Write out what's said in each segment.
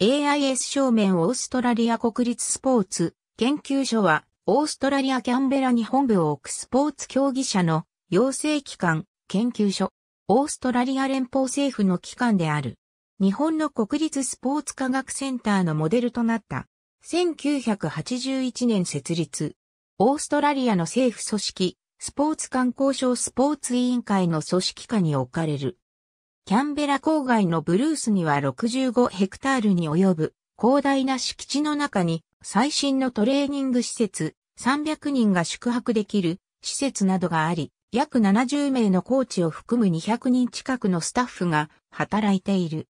AIS 正面オーストラリア国立スポーツ研究所は、オーストラリアキャンベラに本部を置くスポーツ競技者の養成機関、研究所、オーストラリア連邦政府の機関である。日本の国立スポーツ科学センターのモデルとなった。1981年設立。オーストラリアの政府組織、スポーツ観光省スポーツ委員会の組織下に置かれる。キャンベラ郊外のブルースには65ヘクタールに及ぶ広大な敷地の中に最新のトレーニング施設300人が宿泊できる施設などがあり、約70名のコーチを含む200人近くのスタッフが働いている。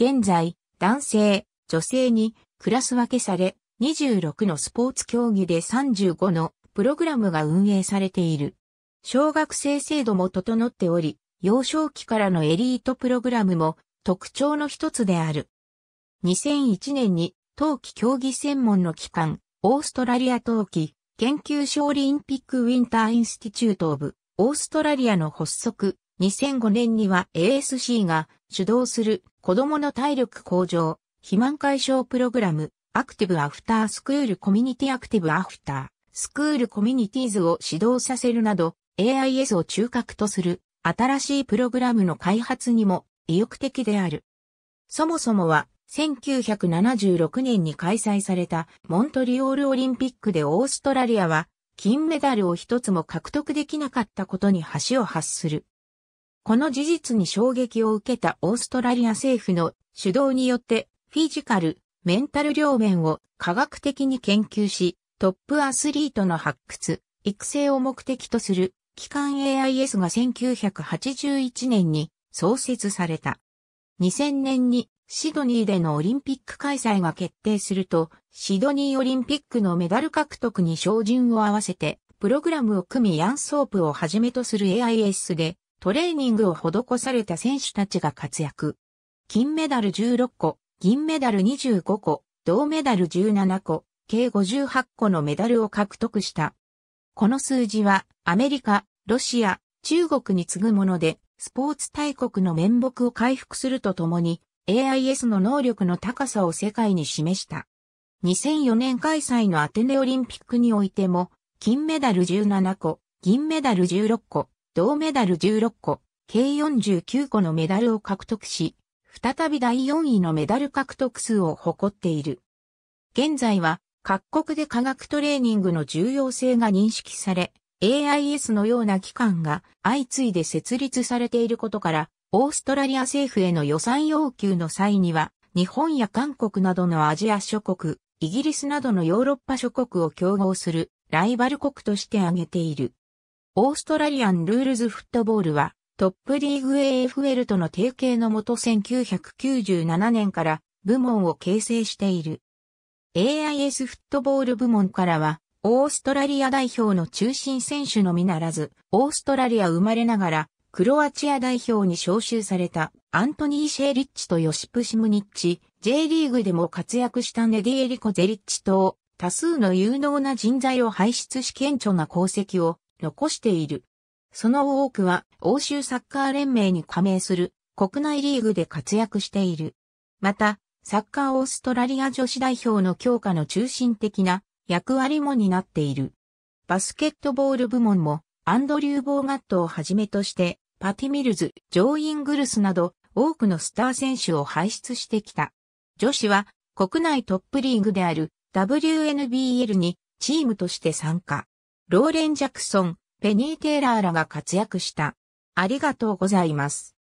現在、男性、女性にクラス分けされ、26のスポーツ競技で35のプログラムが運営されている。小学生制度も整っており、幼少期からのエリートプログラムも特徴の一つである。2001年に冬季競技専門の機関、オーストラリア冬季研究所オリンピックウィンターインスティチュートオブオーストラリアの発足、2005年には ASC が主導する子供の体力向上、肥満解消プログラム、アクティブアフタースクールコミュニティアクティブアフタースクールコミュニティーズを指導させるなど、AIS を中核とする新しいプログラムの開発にも意欲的である。そもそもは、1976年に開催されたモントリオールオリンピックでオーストラリアは金メダルを一つも獲得できなかったことに橋を発する。この事実に衝撃を受けたオーストラリア政府の主導によってフィジカル、メンタル両面を科学的に研究し、トップアスリートの発掘、育成を目的とする機関 AIS が1981年に創設された。2000年にシドニーでのオリンピック開催が決定すると、シドニーオリンピックのメダル獲得に照準を合わせて、プログラムを組みヤンソープをはじめとする AIS でトレーニングを施された選手たちが活躍。金メダル16個、銀メダル25個、銅メダル17個、計58個のメダルを獲得した。この数字はアメリカ、ロシア、中国に次ぐもので、スポーツ大国の面目を回復するとともに、AIS の能力の高さを世界に示した。2004年開催のアテネオリンピックにおいても、金メダル17個、銀メダル16個、銅メダル16個、計49個のメダルを獲得し、再び第4位のメダル獲得数を誇っている。現在は各国で科学トレーニングの重要性が認識され、AIS のような機関が相次いで設立されていることから、オーストラリア政府への予算要求の際には、日本や韓国などのアジア諸国、イギリスなどのヨーロッパ諸国を競合するライバル国として挙げている。オーストラリアンルールズフットボールはトップリーグ AFL との提携のもと1997年から部門を形成している。AIS フットボール部門からは、オーストラリア代表の中心選手のみならず、オーストラリア生まれながら、クロアチア代表に招集されたアントニー・シェリッチとヨシプ・シムニッチ、J リーグでも活躍したネディ・エリコ・ゼリッチ等、多数の有能な人材を輩出し顕著な功績を残している。その多くは欧州サッカー連盟に加盟する国内リーグで活躍している。また、サッカーオーストラリア女子代表の強化の中心的な役割も担っている。バスケットボール部門もアンドリュー・ボーガットをはじめとしてパティ・ミルズ、ジョー・イングルスなど多くのスター選手を輩出してきた。女子は国内トップリーグである WNBL にチームとして参加。ローレン・ジャクソン、ペニー・テーラーらが活躍した。ありがとうございます。